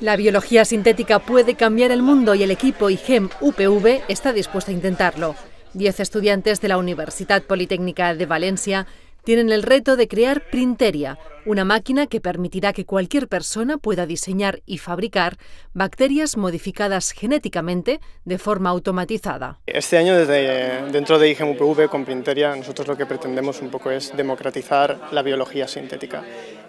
La biología sintética puede cambiar el mundo y el equipo IGEM UPV está dispuesto a intentarlo. Diez estudiantes de la Universidad Politécnica de Valencia tienen el reto de crear Printeria, una máquina que permitirá que cualquier persona pueda diseñar y fabricar bacterias modificadas genéticamente de forma automatizada. Este año, desde dentro de IGEM-UPV con Printeria, nosotros lo que pretendemos un poco es democratizar la biología sintética,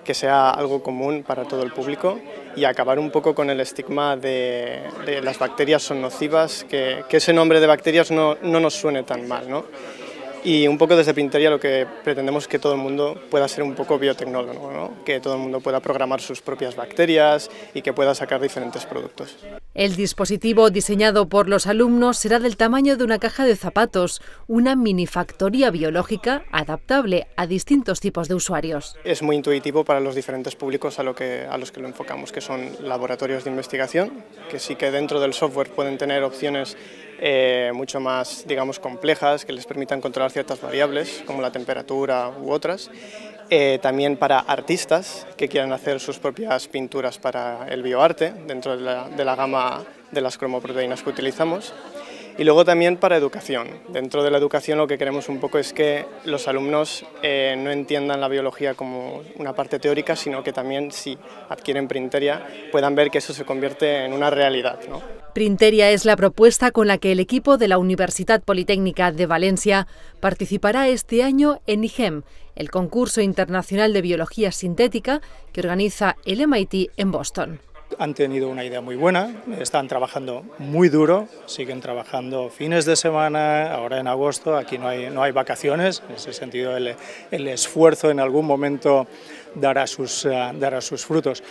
que sea algo común para todo el público y acabar un poco con el estigma de, las bacterias son nocivas, que, que, ese nombre de bacterias no, no nos suene tan mal. ¿no? Y un poco desde Pinteria lo que pretendemos es que todo el mundo pueda ser un poco biotecnólogo, que todo el mundo pueda programar sus propias bacterias y que pueda sacar diferentes productos. El dispositivo diseñado por los alumnos será del tamaño de una caja de zapatos, una minifactoría biológica adaptable a distintos tipos de usuarios. Es muy intuitivo para los diferentes públicos a, que, a los que lo enfocamos, que son laboratorios de investigación, que sí que dentro del software pueden tener opciones eh, mucho más, digamos, complejas, que les permitan controlar ciertas variables, como la temperatura u otras. Eh, también para artistas que quieran hacer sus propias pinturas para el bioarte, dentro de la, de la gama de las cromoproteínas que utilizamos y luego también para educación. Dentro de la educación lo que queremos un poco es que los alumnos eh, no entiendan la biología como una parte teórica, sino que también si adquieren Printeria puedan ver que eso se convierte en una realidad. ¿no? Printeria es la propuesta con la que el equipo de la Universidad Politécnica de Valencia participará este año en IGEM, el concurso internacional de biología sintética que organiza el MIT en Boston han tenido una idea muy buena, están trabajando muy duro, siguen trabajando fines de semana, ahora en agosto, aquí no hay, vacaciones, en ese sentido el, esfuerzo en algún momento dará sus, eh, dará sus frutos.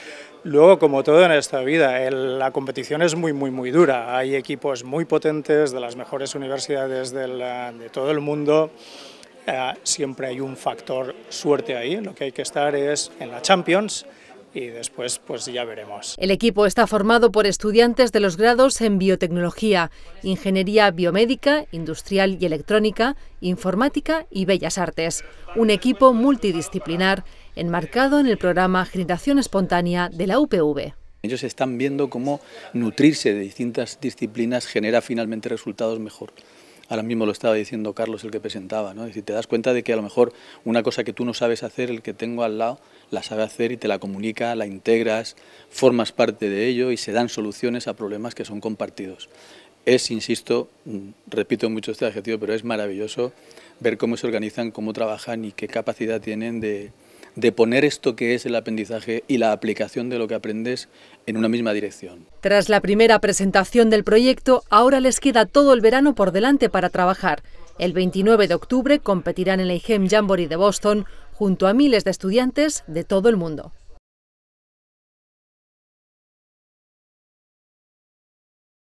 Luego, como todo en esta vida, la competición es muy, muy, muy dura. Hay equipos muy potentes de las mejores universidades de todo el mundo. Eh, siempre hay un factor suerte ahí. Lo que hay que estar es en la Champions, y después pues ya veremos. El equipo está formado por estudiantes de los grados en biotecnología, ingeniería biomédica, industrial y electrónica, informática y bellas artes. Un equipo multidisciplinar enmarcado en el programa Generación Espontánea de la UPV. Ellos están viendo cómo nutrirse de distintas disciplinas genera finalmente resultados mejor. Ahora mismo lo estaba diciendo Carlos, el que presentaba, ¿no? Es decir, te das cuenta de que a lo mejor una cosa que tú no sabes hacer, el que tengo al lado la sabe hacer y te la comunica, la integras, formas parte de ello y se dan soluciones a problemas que son compartidos. Es, insisto, mm, repito mucho este adjetivo, pero es maravilloso ver cómo se organizan, cómo trabajan y qué capacidad tienen de, de poner esto que es el aprendizaje y la aplicación de lo que aprendes en una misma dirección. Tras la primera presentación del proyecto, ahora les queda todo el verano por delante para trabajar. El 29 de octubre competirán en la IGEM Jamboree de Boston junto a miles de estudiantes de todo el mundo.